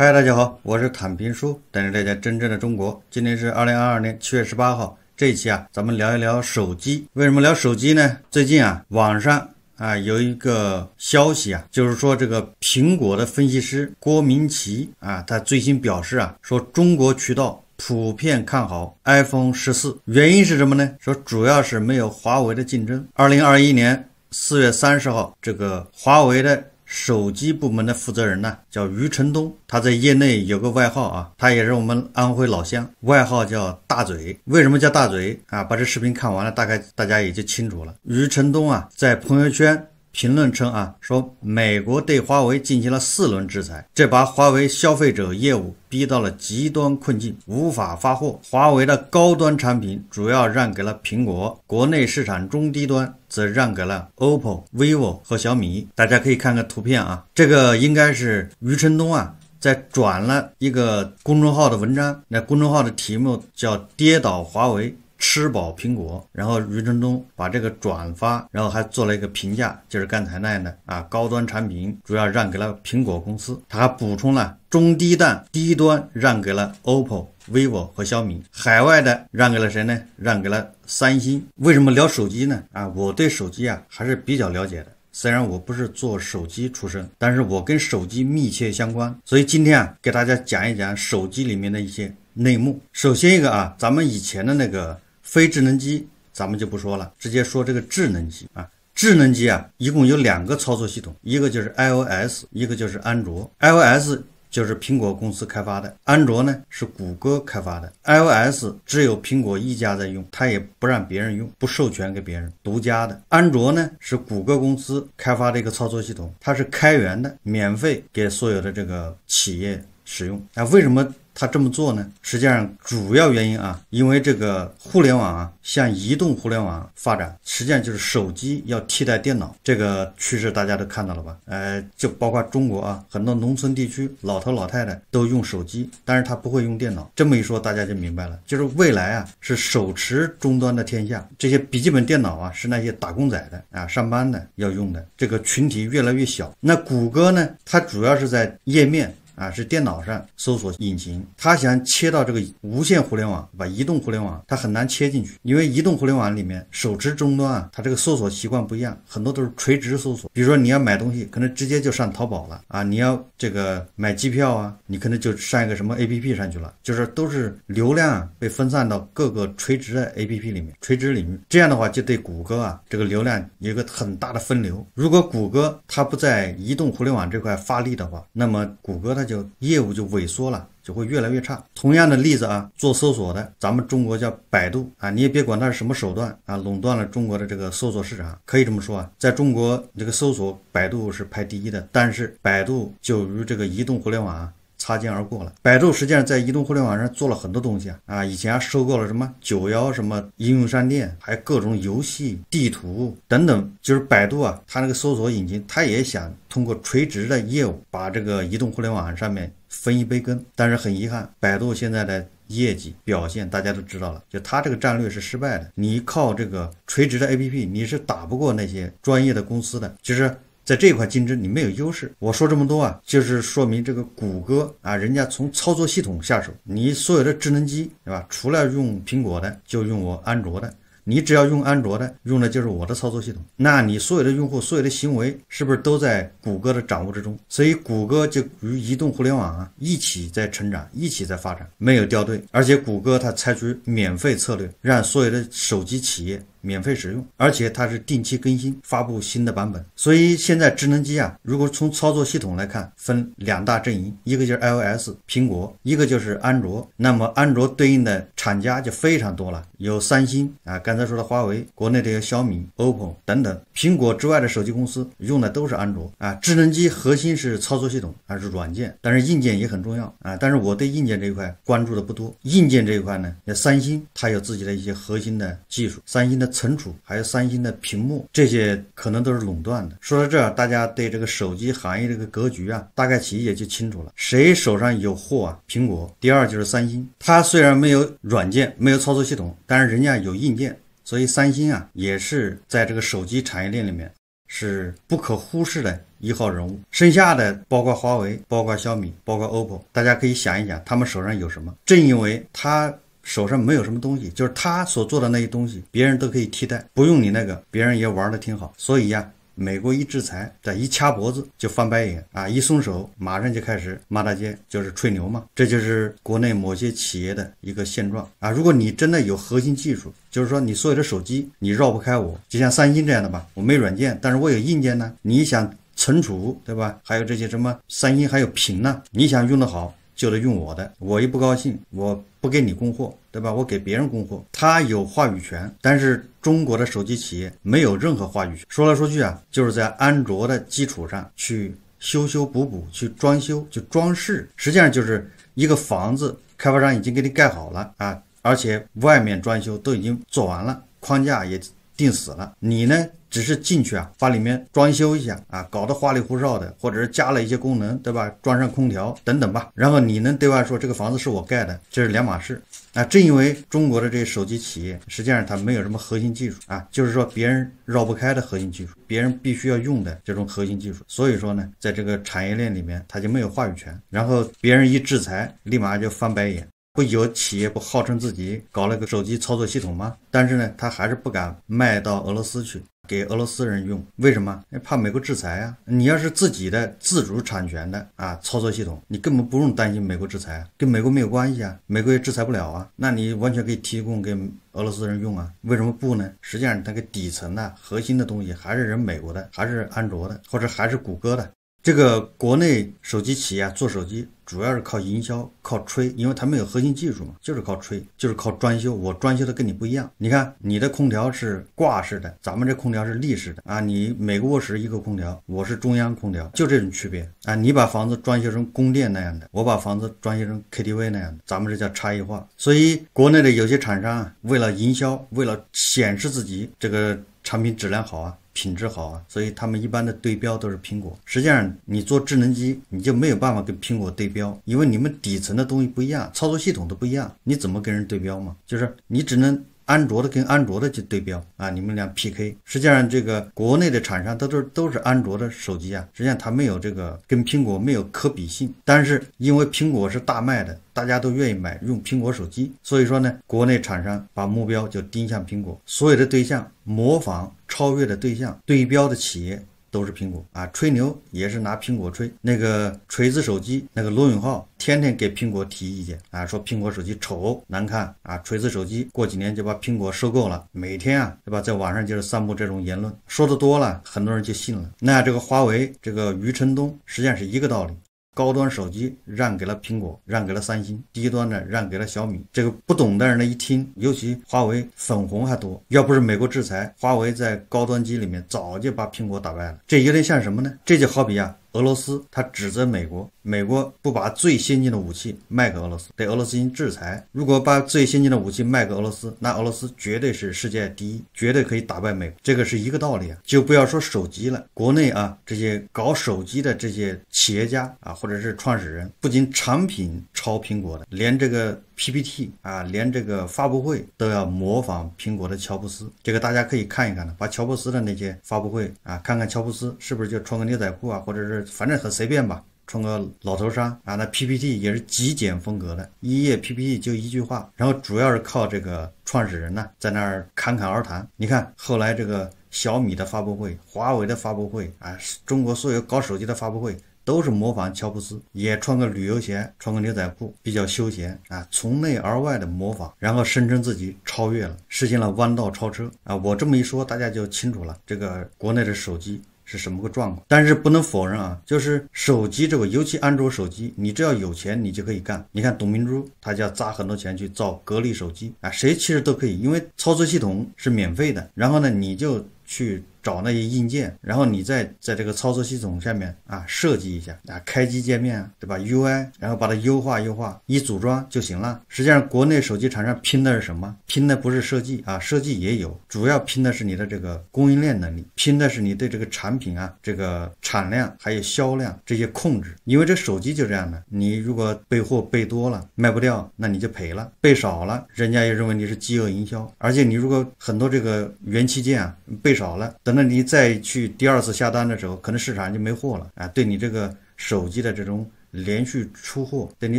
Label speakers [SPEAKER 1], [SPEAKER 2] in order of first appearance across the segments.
[SPEAKER 1] 嗨，大家好，我是坦平叔，带大家真正的中国。今天是二零二二年七月十八号，这一期啊，咱们聊一聊手机。为什么聊手机呢？最近啊，网上啊有一个消息啊，就是说这个苹果的分析师郭明奇啊，他最新表示啊，说中国渠道普遍看好 iPhone 十四，原因是什么呢？说主要是没有华为的竞争。二零二一年四月三十号，这个华为的。手机部门的负责人呢，叫余承东，他在业内有个外号啊，他也是我们安徽老乡，外号叫大嘴。为什么叫大嘴啊？把这视频看完了，大概大家也就清楚了。余承东啊，在朋友圈。评论称啊，说美国对华为进行了四轮制裁，这把华为消费者业务逼到了极端困境，无法发货。华为的高端产品主要让给了苹果，国内市场中低端则让给了 OPPO、vivo 和小米。大家可以看看图片啊，这个应该是余承东啊在转了一个公众号的文章，那公众号的题目叫《跌倒华为》。吃饱苹果，然后余承东把这个转发，然后还做了一个评价，就是刚才那样的啊，高端产品主要让给了苹果公司，他还补充了中低端、低端让给了 OPPO、vivo 和小米，海外的让给了谁呢？让给了三星。为什么聊手机呢？啊，我对手机啊还是比较了解的，虽然我不是做手机出身，但是我跟手机密切相关，所以今天啊给大家讲一讲手机里面的一些内幕。首先一个啊，咱们以前的那个。非智能机咱们就不说了，直接说这个智能机啊。智能机啊，一共有两个操作系统，一个就是 iOS，一个就是安卓。iOS 就是苹果公司开发的，安卓呢是谷歌开发的。iOS 只有苹果一家在用，它也不让别人用，不授权给别人，独家的。安卓呢是谷歌公司开发的一个操作系统，它是开源的，免费给所有的这个企业使用。那为什么？他这么做呢？实际上主要原因啊，因为这个互联网啊，向移动互联网发展，实际上就是手机要替代电脑，这个趋势大家都看到了吧？呃，就包括中国啊，很多农村地区老头老太太都用手机，但是他不会用电脑。这么一说，大家就明白了，就是未来啊，是手持终端的天下，这些笔记本电脑啊，是那些打工仔的啊，上班的要用的，这个群体越来越小。那谷歌呢？它主要是在页面。啊，是电脑上搜索引擎，它想切到这个无线互联网，把移动互联网它很难切进去，因为移动互联网里面手持终端，啊，它这个搜索习惯不一样，很多都是垂直搜索，比如说你要买东西，可能直接就上淘宝了啊，你要这个买机票啊，你可能就上一个什么 APP 上去了，就是都是流量被分散到各个垂直的 APP 里面，垂直里面，这样的话就对谷歌啊这个流量有一个很大的分流，如果谷歌它不在移动互联网这块发力的话，那么谷歌它。就业务就萎缩了，就会越来越差。同样的例子啊，做搜索的，咱们中国叫百度啊，你也别管它是什么手段啊，垄断了中国的这个搜索市场。可以这么说啊，在中国这个搜索，百度是排第一的，但是百度就与这个移动互联网。擦肩而过了。百度实际上在移动互联网上做了很多东西啊，啊，以前收购了什么九幺什么应用商店，还有各种游戏、地图等等。就是百度啊，它那个搜索引擎，它也想通过垂直的业务把这个移动互联网上面分一杯羹。但是很遗憾，百度现在的业绩表现大家都知道了，就它这个战略是失败的。你靠这个垂直的 APP，你是打不过那些专业的公司的。就是。在这一块竞争你没有优势。我说这么多啊，就是说明这个谷歌啊，人家从操作系统下手，你所有的智能机对吧？除了用苹果的，就用我安卓的。你只要用安卓的，用的就是我的操作系统。那你所有的用户，所有的行为是不是都在谷歌的掌握之中？所以谷歌就与移动互联网啊一起在成长，一起在发展，没有掉队。而且谷歌它采取免费策略，让所有的手机企业。免费使用，而且它是定期更新，发布新的版本。所以现在智能机啊，如果从操作系统来看，分两大阵营，一个就是 iOS 苹果，一个就是安卓。那么安卓对应的厂家就非常多了，有三星啊，刚才说的华为，国内这些小米、OPPO 等等。苹果之外的手机公司用的都是安卓啊。智能机核心是操作系统还是软件，但是硬件也很重要啊。但是我对硬件这一块关注的不多。硬件这一块呢，也三星它有自己的一些核心的技术，三星的。存储还有三星的屏幕，这些可能都是垄断的。说到这儿，大家对这个手机行业这个格局啊，大概其也就清楚了。谁手上有货啊？苹果。第二就是三星，它虽然没有软件、没有操作系统，但是人家有硬件，所以三星啊也是在这个手机产业链里面是不可忽视的一号人物。剩下的包括华为、包括小米、包括 OPPO，大家可以想一想，他们手上有什么？正因为它。手上没有什么东西，就是他所做的那些东西，别人都可以替代，不用你那个，别人也玩的挺好。所以呀，美国一制裁，再一掐脖子就翻白眼啊，一松手马上就开始骂大街，就是吹牛嘛。这就是国内某些企业的一个现状啊。如果你真的有核心技术，就是说你所有的手机你绕不开我，就像三星这样的吧，我没软件，但是我有硬件呢。你想存储对吧？还有这些什么三星还有屏呢？你想用的好就得用我的，我一不高兴我。不给你供货，对吧？我给别人供货，他有话语权，但是中国的手机企业没有任何话语权。说来说去啊，就是在安卓的基础上去修修补补、去装修、去装饰，实际上就是一个房子，开发商已经给你盖好了啊，而且外面装修都已经做完了，框架也。定死了，你呢？只是进去啊，把里面装修一下啊，搞得花里胡哨的，或者是加了一些功能，对吧？装上空调等等吧。然后你能对外说这个房子是我盖的，这是两码事啊。正因为中国的这些手机企业，实际上它没有什么核心技术啊，就是说别人绕不开的核心技术，别人必须要用的这种核心技术。所以说呢，在这个产业链里面，它就没有话语权。然后别人一制裁，立马就翻白眼。不有企业不号称自己搞了个手机操作系统吗？但是呢，他还是不敢卖到俄罗斯去给俄罗斯人用，为什么？怕美国制裁啊！你要是自己的自主产权的啊操作系统，你根本不用担心美国制裁，跟美国没有关系啊，美国也制裁不了啊。那你完全可以提供给俄罗斯人用啊，为什么不呢？实际上，那个底层的、核心的东西还是人美国的，还是安卓的，或者还是谷歌的。这个国内手机企业做手机，主要是靠营销，靠吹，因为他没有核心技术嘛，就是靠吹，就是靠装修。我装修的跟你不一样，你看你的空调是挂式的，咱们这空调是立式的啊。你每个卧室一个空调，我是中央空调，就这种区别啊。你把房子装修成宫殿那样的，我把房子装修成 KTV 那样的，咱们这叫差异化。所以国内的有些厂商为了营销，为了显示自己这个产品质量好啊。品质好啊，所以他们一般的对标都是苹果。实际上，你做智能机你就没有办法跟苹果对标，因为你们底层的东西不一样，操作系统都不一样，你怎么跟人对标嘛？就是你只能。安卓的跟安卓的去对标啊，你们俩 PK。实际上，这个国内的厂商都都都是安卓的手机啊，实际上它没有这个跟苹果没有可比性。但是因为苹果是大卖的，大家都愿意买用苹果手机，所以说呢，国内厂商把目标就盯向苹果，所有的对象、模仿、超越的对象、对标的企业。都是苹果啊，吹牛也是拿苹果吹。那个锤子手机，那个罗永浩天天给苹果提意见啊，说苹果手机丑难看啊，锤子手机过几年就把苹果收购了。每天啊，对吧，在网上就是散布这种言论，说的多了，很多人就信了。那这个华为，这个余承东，实际上是一个道理。高端手机让给了苹果，让给了三星，低端的让给了小米。这个不懂的人呢一听，尤其华为粉红还多，要不是美国制裁，华为在高端机里面早就把苹果打败了。这有点像什么呢？这就好比啊，俄罗斯他指责美国。美国不把最先进的武器卖给俄罗斯，对俄罗斯进行制裁。如果把最先进的武器卖给俄罗斯，那俄罗斯绝对是世界第一，绝对可以打败美国。这个是一个道理啊！就不要说手机了，国内啊这些搞手机的这些企业家啊，或者是创始人，不仅产品抄苹果的，连这个 PPT 啊，连这个发布会都要模仿苹果的乔布斯。这个大家可以看一看的，把乔布斯的那些发布会啊，看看乔布斯是不是就穿个牛仔裤啊，或者是反正很随便吧。穿个老头衫啊，那 PPT 也是极简风格的，一页 PPT 就一句话，然后主要是靠这个创始人呢在那儿侃侃而谈。你看后来这个小米的发布会、华为的发布会啊，中国所有搞手机的发布会都是模仿乔布斯，也穿个旅游鞋、穿个牛仔裤，比较休闲啊，从内而外的模仿，然后声称自己超越了，实现了弯道超车啊！我这么一说，大家就清楚了，这个国内的手机。是什么个状况？但是不能否认啊，就是手机这个，尤其安卓手机，你只要有钱，你就可以干。你看董明珠，他要砸很多钱去造格力手机啊，谁其实都可以，因为操作系统是免费的。然后呢，你就去。找那些硬件，然后你再在这个操作系统下面啊设计一下啊，开机界面对吧？UI，然后把它优化优化，一组装就行了。实际上，国内手机厂商拼的是什么？拼的不是设计啊，设计也有，主要拼的是你的这个供应链能力，拼的是你对这个产品啊、这个产量还有销量这些控制。因为这手机就这样的，你如果备货备多了卖不掉，那你就赔了；备少了，人家又认为你是饥饿营销。而且你如果很多这个元器件啊备少了，等。那你再去第二次下单的时候，可能市场就没货了啊！对你这个手机的这种连续出货，对你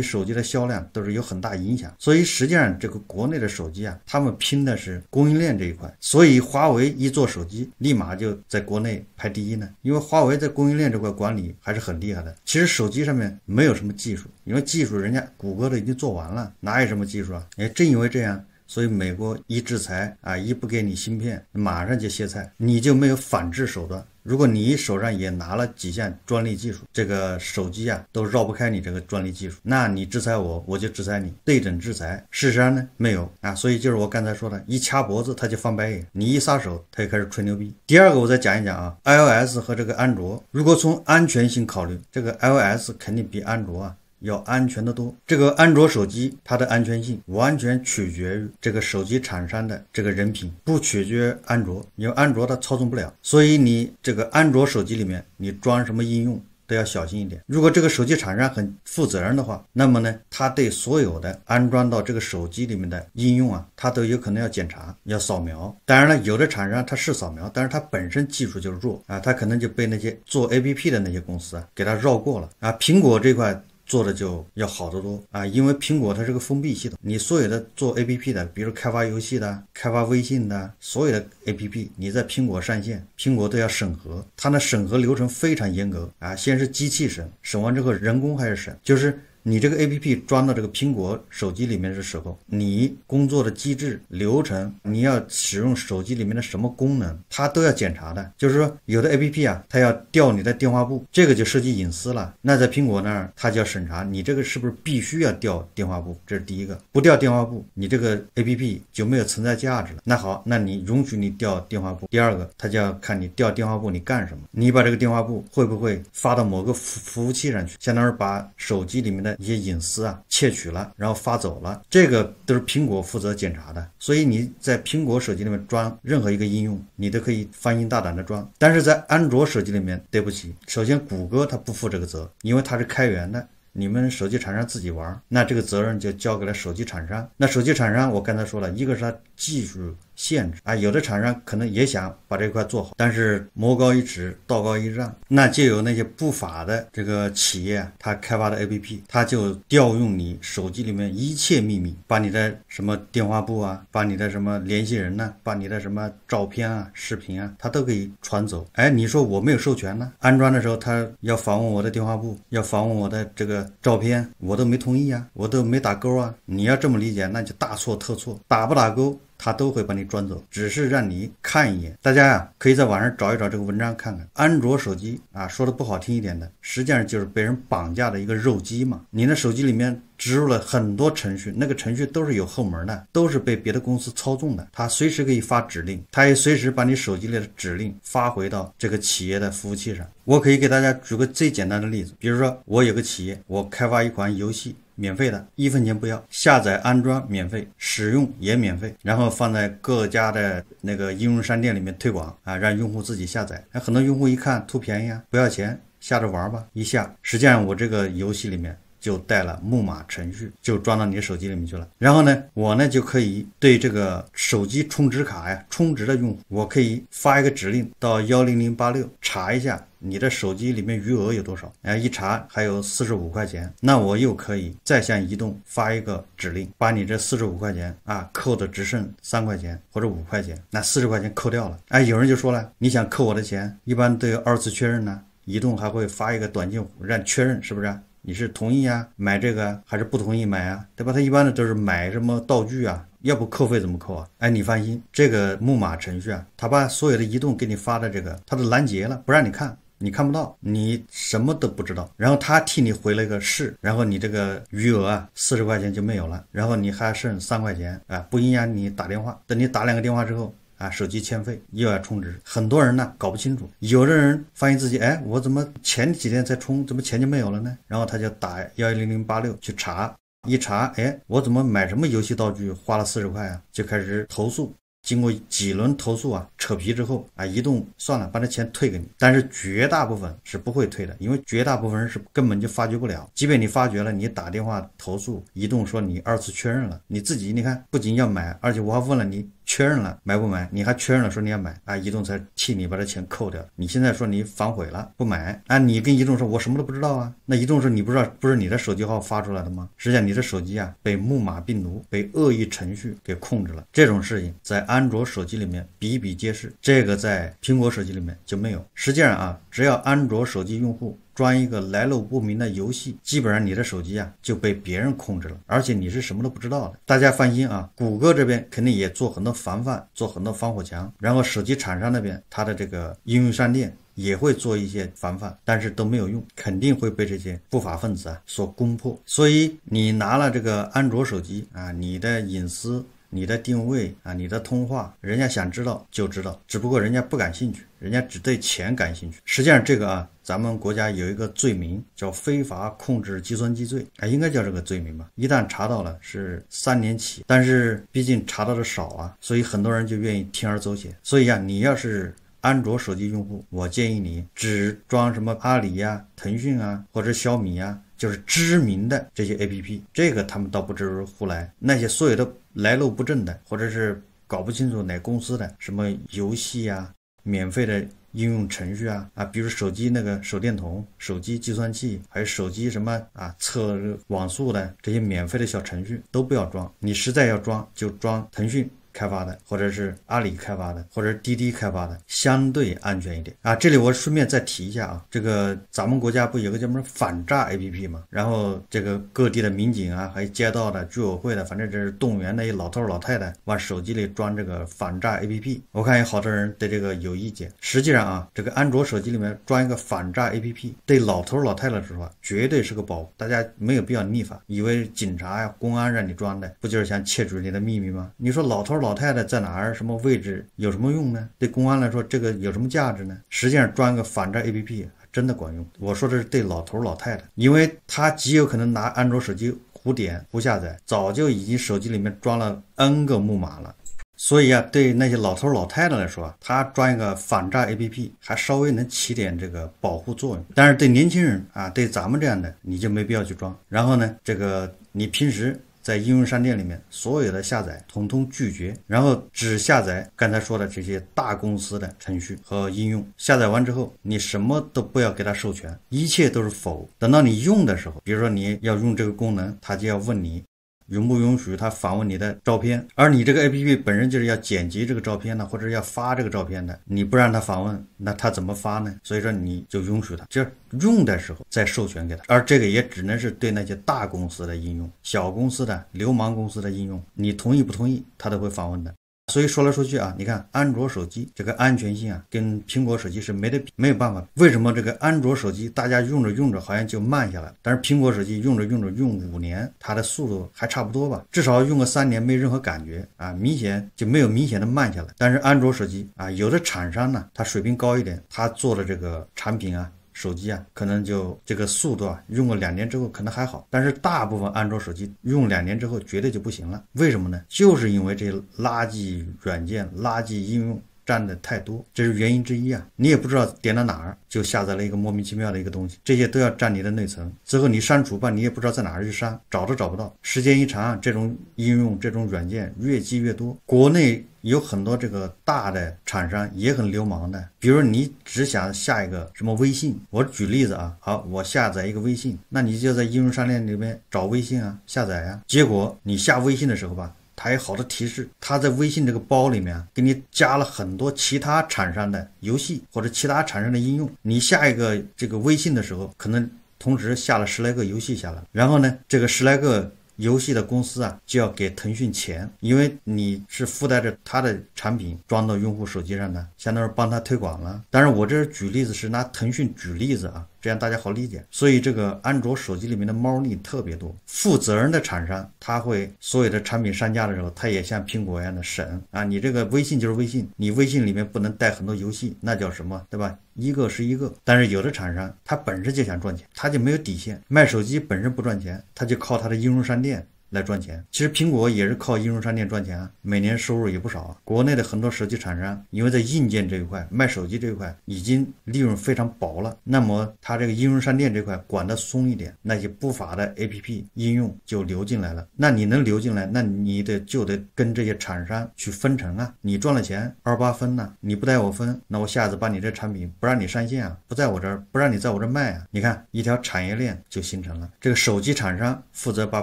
[SPEAKER 1] 手机的销量都是有很大影响。所以实际上，这个国内的手机啊，他们拼的是供应链这一块。所以华为一做手机，立马就在国内排第一呢，因为华为在供应链这块管理还是很厉害的。其实手机上面没有什么技术，因为技术人家谷歌都已经做完了，哪有什么技术啊？哎，正因为这样。所以美国一制裁啊，一不给你芯片，马上就歇菜，你就没有反制手段。如果你手上也拿了几项专利技术，这个手机啊都绕不开你这个专利技术，那你制裁我，我就制裁你，对等制裁。事实上呢，没有啊。所以就是我刚才说的，一掐脖子他就翻白眼，你一撒手他就开始吹牛逼。第二个我再讲一讲啊，iOS 和这个安卓，如果从安全性考虑，这个 iOS 肯定比安卓啊。要安全得多。这个安卓手机，它的安全性完全取决于这个手机厂商的这个人品，不取决安卓。因为安卓它操纵不了，所以你这个安卓手机里面，你装什么应用都要小心一点。如果这个手机厂商很负责任的话，那么呢，他对所有的安装到这个手机里面的应用啊，他都有可能要检查、要扫描。当然了，有的厂商他是扫描，但是他本身技术就弱啊，他可能就被那些做 APP 的那些公司啊给他绕过了啊。苹果这块。做的就要好得多啊，因为苹果它是个封闭系统，你所有的做 APP 的，比如开发游戏的、开发微信的，所有的 APP 你在苹果上线，苹果都要审核，它的审核流程非常严格啊，先是机器审，审完之后人工还是审，就是。你这个 A P P 装到这个苹果手机里面的时候，你工作的机制流程，你要使用手机里面的什么功能，它都要检查的。就是说，有的 A P P 啊，它要调你的电话簿，这个就涉及隐私了。那在苹果那儿，它就要审查你这个是不是必须要调电话簿，这是第一个。不调电话簿，你这个 A P P 就没有存在价值了。那好，那你允许你调电话簿。第二个，它就要看你调电话簿你干什么，你把这个电话簿会不会发到某个服服务器上去，相当于把手机里面的。一些隐私啊，窃取了，然后发走了，这个都是苹果负责检查的，所以你在苹果手机里面装任何一个应用，你都可以放心大胆的装。但是在安卓手机里面，对不起，首先谷歌它不负这个责，因为它是开源的，你们手机厂商自己玩，那这个责任就交给了手机厂商。那手机厂商，我刚才说了一个是它技术。限制啊，有的厂商可能也想把这块做好，但是魔高一尺，道高一丈，那就有那些不法的这个企业，他开发的 APP，他就调用你手机里面一切秘密，把你的什么电话簿啊，把你的什么联系人呐，把你的什么照片啊、视频啊，他都给传走。哎，你说我没有授权呢？安装的时候他要访问我的电话簿，要访问我的这个照片，我都没同意啊，我都没打勾啊。你要这么理解，那就大错特错。打不打勾？他都会把你转走，只是让你看一眼。大家呀，可以在网上找一找这个文章看看。安卓手机啊，说的不好听一点的，实际上就是被人绑架的一个肉鸡嘛。你的手机里面植入了很多程序，那个程序都是有后门的，都是被别的公司操纵的。他随时可以发指令，他也随时把你手机里的指令发回到这个企业的服务器上。我可以给大家举个最简单的例子，比如说我有个企业，我开发一款游戏。免费的，一分钱不要，下载安装免费，使用也免费，然后放在各家的那个应用商店里面推广啊，让用户自己下载。那很多用户一看图便宜啊，不要钱，下着玩吧，一下。实际上我这个游戏里面。就带了木马程序，就装到你手机里面去了。然后呢，我呢就可以对这个手机充值卡呀、充值的用户，我可以发一个指令到幺零零八六查一下你的手机里面余额有多少。哎，一查还有四十五块钱，那我又可以再向移动发一个指令，把你这四十五块钱啊扣的只剩三块钱或者五块钱，那四十块钱扣掉了。哎，有人就说了，你想扣我的钱，一般都有二次确认呢，移动还会发一个短信让确认，是不是？你是同意啊买这个，还是不同意买啊，对吧？他一般的都是买什么道具啊，要不扣费怎么扣啊？哎，你放心，这个木马程序啊，他把所有的移动给你发的这个，他都拦截了，不让你看，你看不到，你什么都不知道。然后他替你回了个是，然后你这个余额啊四十块钱就没有了，然后你还剩三块钱，啊，不影响你打电话。等你打两个电话之后。啊，手机欠费又要充值，很多人呢搞不清楚。有的人发现自己，哎，我怎么前几天才充，怎么钱就没有了呢？然后他就打幺幺零零八六去查，一查，哎，我怎么买什么游戏道具花了四十块啊？就开始投诉。经过几轮投诉啊，扯皮之后啊，移动算了，把这钱退给你。但是绝大部分是不会退的，因为绝大部分人是根本就发觉不了。即便你发觉了，你打电话投诉，移动说你二次确认了，你自己你看，不仅要买，而且我还问了你。确认了买不买？你还确认了说你要买啊？移动才替你把这钱扣掉。你现在说你反悔了不买啊？你跟移动说我什么都不知道啊？那移动说你不知道不是你的手机号发出来的吗？实际上你的手机啊被木马病毒被恶意程序给控制了。这种事情在安卓手机里面比比皆是，这个在苹果手机里面就没有。实际上啊，只要安卓手机用户。装一个来路不明的游戏，基本上你的手机啊就被别人控制了，而且你是什么都不知道的。大家放心啊，谷歌这边肯定也做很多防范，做很多防火墙，然后手机厂商那边他的这个应用商店也会做一些防范，但是都没有用，肯定会被这些不法分子啊所攻破。所以你拿了这个安卓手机啊，你的隐私。你的定位啊，你的通话，人家想知道就知道，只不过人家不感兴趣，人家只对钱感兴趣。实际上这个啊，咱们国家有一个罪名叫非法控制计算机罪啊，应该叫这个罪名吧？一旦查到了是三年起，但是毕竟查到的少啊，所以很多人就愿意铤而走险。所以呀，你要是安卓手机用户，我建议你只装什么阿里呀、腾讯啊或者小米呀。就是知名的这些 APP，这个他们倒不至于胡来。那些所有的来路不正的，或者是搞不清楚哪公司的什么游戏啊、免费的应用程序啊啊，比如手机那个手电筒、手机计算器，还有手机什么啊测网速的这些免费的小程序都不要装。你实在要装，就装腾讯。开发的，或者是阿里开发的，或者滴滴开发的，相对安全一点啊。这里我顺便再提一下啊，这个咱们国家不有个叫什么反诈 APP 嘛？然后这个各地的民警啊，还有街道的、居委会的，反正这是动员那些老头老太太往手机里装这个反诈 APP。我看有好多人对这个有意见。实际上啊，这个安卓手机里面装一个反诈 APP，对老头老太太说话绝对是个宝。大家没有必要逆反，以为警察呀、公安让你装的，不就是想窃取你的秘密吗？你说老头。老太太在哪儿？什么位置？有什么用呢？对公安来说，这个有什么价值呢？实际上，装一个反诈 APP 真的管用。我说的是对老头老太太，因为他极有可能拿安卓手机胡点胡下载，早就已经手机里面装了 N 个木马了。所以啊，对那些老头老太太来说，他装一个反诈 APP 还稍微能起点这个保护作用。但是对年轻人啊，对咱们这样的，你就没必要去装。然后呢，这个你平时。在应用商店里面，所有的下载统统拒绝，然后只下载刚才说的这些大公司的程序和应用。下载完之后，你什么都不要给他授权，一切都是否。等到你用的时候，比如说你要用这个功能，他就要问你。允不允许他访问你的照片，而你这个 APP 本身就是要剪辑这个照片的，或者要发这个照片的，你不让他访问，那他怎么发呢？所以说你就允许他，就是用的时候再授权给他，而这个也只能是对那些大公司的应用，小公司的、流氓公司的应用，你同意不同意，他都会访问的。所以说来说去啊，你看安卓手机这个安全性啊，跟苹果手机是没得比，没有办法。为什么这个安卓手机大家用着用着好像就慢下来，但是苹果手机用着用着用五年，它的速度还差不多吧？至少用个三年没任何感觉啊，明显就没有明显的慢下来。但是安卓手机啊，有的厂商呢，他水平高一点，他做的这个产品啊。手机啊，可能就这个速度啊，用了两年之后可能还好，但是大部分安卓手机用两年之后绝对就不行了。为什么呢？就是因为这垃圾软件、垃圾应用。占的太多，这是原因之一啊。你也不知道点到哪儿就下载了一个莫名其妙的一个东西，这些都要占你的内存。最后你删除吧，你也不知道在哪儿去删，找都找不到。时间一长，这种应用、这种软件越积越多。国内有很多这个大的厂商也很流氓的，比如你只想下一个什么微信，我举例子啊，好，我下载一个微信，那你就在应用商店里面找微信啊，下载啊。结果你下微信的时候吧。还有好多提示，他在微信这个包里面给你加了很多其他厂商的游戏或者其他厂商的应用。你下一个这个微信的时候，可能同时下了十来个游戏下来，然后呢，这个十来个游戏的公司啊就要给腾讯钱，因为你是附带着他的产品装到用户手机上的，相当于帮他推广了。当然，我这举例子是拿腾讯举例子啊。这样大家好理解，所以这个安卓手机里面的猫腻特别多。负责任的厂商，他会所有的产品上架的时候，他也像苹果一样的审啊，你这个微信就是微信，你微信里面不能带很多游戏，那叫什么，对吧？一个是一个，但是有的厂商他本身就想赚钱，他就没有底线。卖手机本身不赚钱，他就靠他的应用商店。来赚钱，其实苹果也是靠应用商店赚钱，啊，每年收入也不少。啊。国内的很多手机厂商，因为在硬件这一块卖手机这一块已经利润非常薄了，那么他这个应用商店这块管得松一点，那些不法的 A P P 应用就流进来了。那你能流进来，那你得就得跟这些厂商去分成啊，你赚了钱二八分呢，你不带我分，那我下次把你这产品不让你上线啊，不在我这儿不让你在我这儿卖啊。你看一条产业链就形成了，这个手机厂商负责把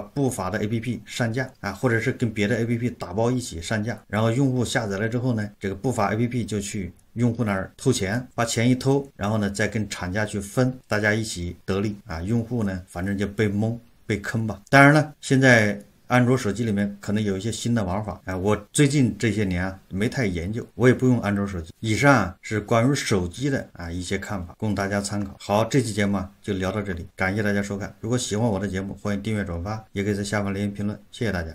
[SPEAKER 1] 不法的 A p P。app 上架啊，或者是跟别的 app 打包一起上架，然后用户下载了之后呢，这个不法 app 就去用户那儿偷钱，把钱一偷，然后呢再跟厂家去分，大家一起得利啊，用户呢反正就被蒙被坑吧。当然了，现在。安卓手机里面可能有一些新的玩法，哎，我最近这些年啊没太研究，我也不用安卓手机。以上是关于手机的啊一些看法，供大家参考。好，这期节目啊就聊到这里，感谢大家收看。如果喜欢我的节目，欢迎订阅转发，也可以在下方留言评论，谢谢大家。